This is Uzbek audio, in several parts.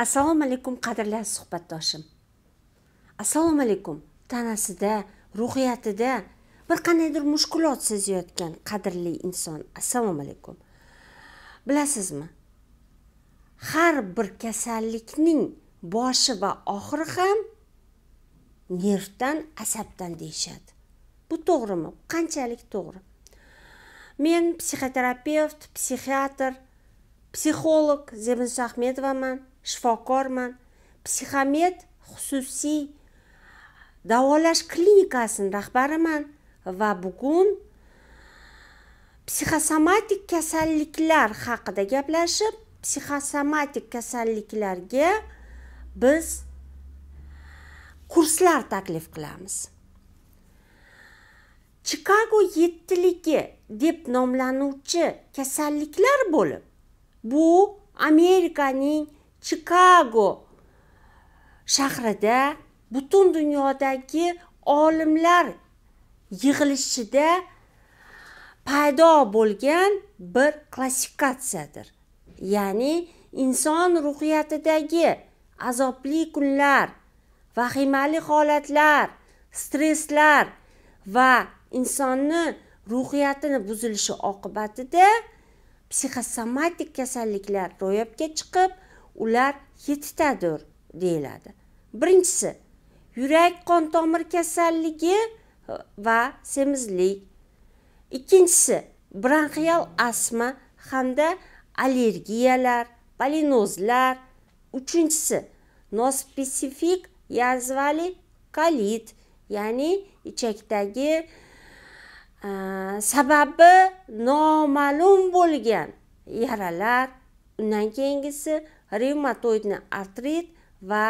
assalomu alaykum qadrli suhbatdoshim assalomu alaykum tanasida ruhiyatida bir qandaydir mushkulot sezayotgan qadrli inson assalomu alaykum bilasizmi har bir kasallikning boshi va oxiri ham nervdan asabdan deyishadi bu to'g'rimi qanchalik to'g'ri men psixoterapevt psixiatr psixolog zeminsu ahmedovaman shifokorman psixomet xususiy davolash klinikasini rahbariman va bugun psixosomatik kasalliklar haqida gaplashib psixosomatik kasalliklarga biz kurslar taklif qilamiz chikago yettiligi deb nomlanuvchi kasalliklar bo'lib bu amerikaning chikago shahrida butun dunyodagi olimlar yig'ilishida paydo bo'lgan bir klassifikatsiyadir ya'ni inson ruhiyatidagi azobli kunlar vahimali holatlar stresslar va insonni ruhiyatini buzilishi oqibatida psixosomatik kasalliklar ro'yobga chiqib ular yettitadir deyiladi birinchisi yurak qon tomir kasalligi e, va semizlik ikkinchisi bronxial astma hamda allergiyalar polinozlar uchinchisi nospesifik yazvali kolit ya'ni ichakdagi e, sababi noma'lum bo'lgan yaralar undan keyingisi revmatoidni artrit va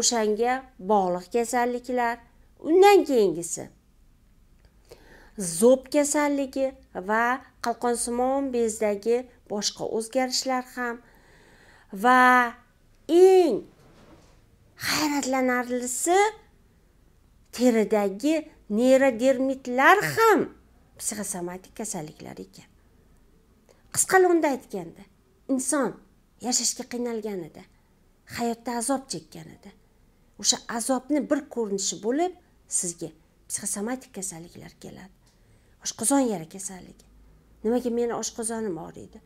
o'shanga bog'liq kasalliklar undan keyingisi zob kasalligi va qalqonsimon bezdagi boshqa o'zgarishlar ham va eng hayratlanarlisi teridagi neyrodermitlar ham psixosomatik kasalliklar ekan londa aytganda inson yashashga qiynalganida hayotda azob chekkanida o'sha azobni bir ko'rinishi bo'lib sizga psixosomatik kasalliklar keladi oshqozon yara kasalligi nimaga meni oshqozonim og'riydi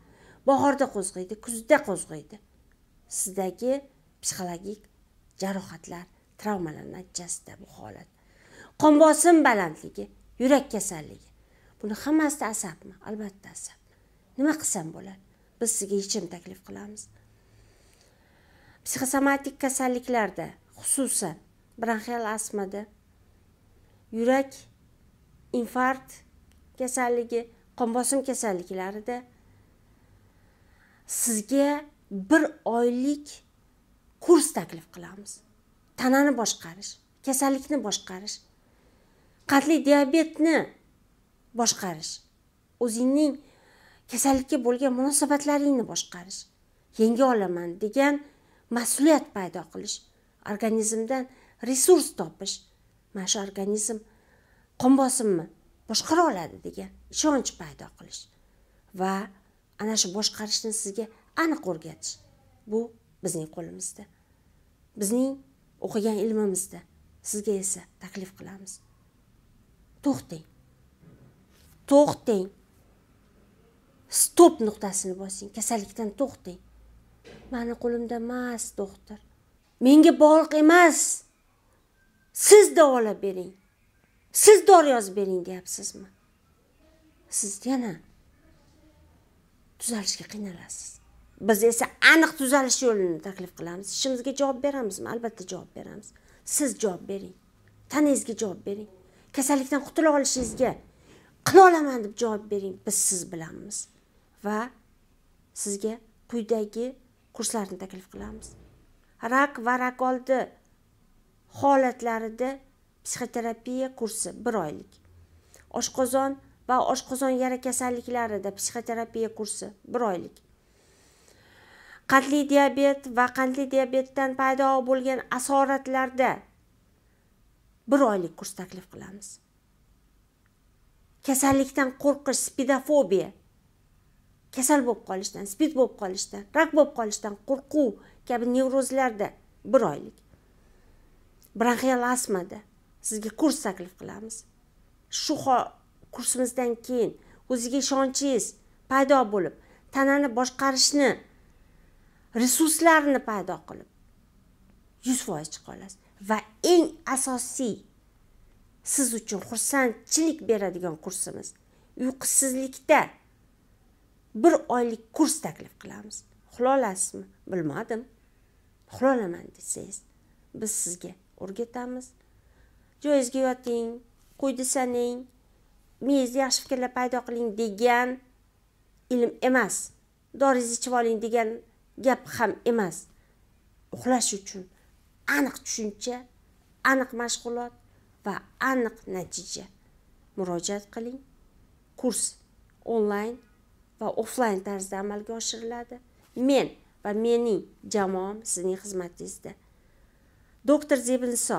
bahorda qo'zg'aydi kuzda qo'zg'aydi sizdagi psixologik jarohatlar travmalar natijasida bu holat qon bosim balandligi yurak kasalligi buni hammasi asabmi albatta asab nima qilsam bo'ladi biz sizga yechim taklif qilamiz psixosomatik kasalliklarda xususan bronxial astmada yurak infarkt kasalligi qon bosim kasalliklarida sizga bir oylik kurs taklif qilamiz tanani boshqarish kasallikni boshqarish qandli diabetni boshqarish o'zingning kasallikka bo'lgan munosabatlaringni boshqarish yenga olaman degan mas'uliyat paydo qilish organizmdan resurs topish mana shu organizm qon bosimni boshqara oladi degan ishonch paydo qilish va ana shu boshqarishni sizga aniq o'rgatish bu bizning qo'limizda bizning o'qigan ilmimizda sizga esa taklif qilamiz to'xtang to'xtang stop nuqtasini bosing kasallikdan to'xtang mani qo'limda emas doktor menga bog'liq emas siz davolab bering siz dori yozib bering deyapsizmi siz yana tuzalishga qiynalasiz biz esa aniq tuzalish yo'lini taklif qilamiz ishimizga javob beramizmi albatta javob beramiz siz javob bering tanangizga javob bering kasallikdan qutula olishingizga qila olaman deb javob bering biz siz bilanmiz va sizga quyidagi kurslarni taklif qilamiz rak va rakoldi holatlarida psixoterapiya kursi bir oylik oshqozon va oshqozon yara kasalliklarida psixoterapiya kursi bir oylik qandli diabet va qandli diabetdan paydo bo'lgan asoratlarda bir oylik kurs taklif qilamiz kasallikdan qo'rqish spidofobiya kasal bo'lib qolishdan spid bo'lib qolishdan rak bo'lib qolishdan qo'rquv kabi nevrozlarda bir oylik bronxial astmada sizga kurs taklif qilamiz shu kursimizdan keyin o'ziga ishonchingiz paydo bo'lib tanani boshqarishni resurslarini paydo qilib yuz foiz chiqa olasiz va eng asosiy siz uchun xursandchilik beradigan kursimiz uyqusizlikda bir oylik kurs taklif qilamiz xulolasizmi bilmadim xulolaman desangiz biz sizga o'rgatamiz joyingizga yoting qo'y desaning miyangizda yaxshi fikrlar paydo qiling degan ilm emas doringizni ichib oling degan gap ham emas uxlash uchun aniq tushuncha aniq mashg'ulot va aniq natija murojaat qiling kurs onlayn va offlayn tarzda amalga oshiriladi men va mening jamoam sizning xizmatingizda doktor zebinso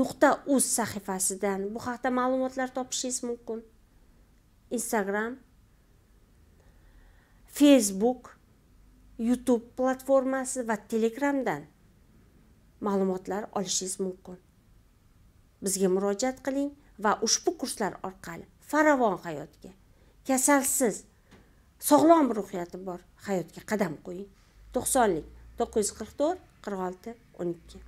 nuqta uz sahifasidan bu haqda ma'lumotlar topishingiz mumkin instagram facebook youtube platformasi va telegramdan ma'lumotlar olishingiz mumkin bizga murojaat qiling va ushbu kurslar orqali farovon hayotga kasalsiz sog'lom ruhiyati bor hayotga qadam qo'ying to'qsonlik to'qqiz yuz qirq to'rt qirq olti o'n ikki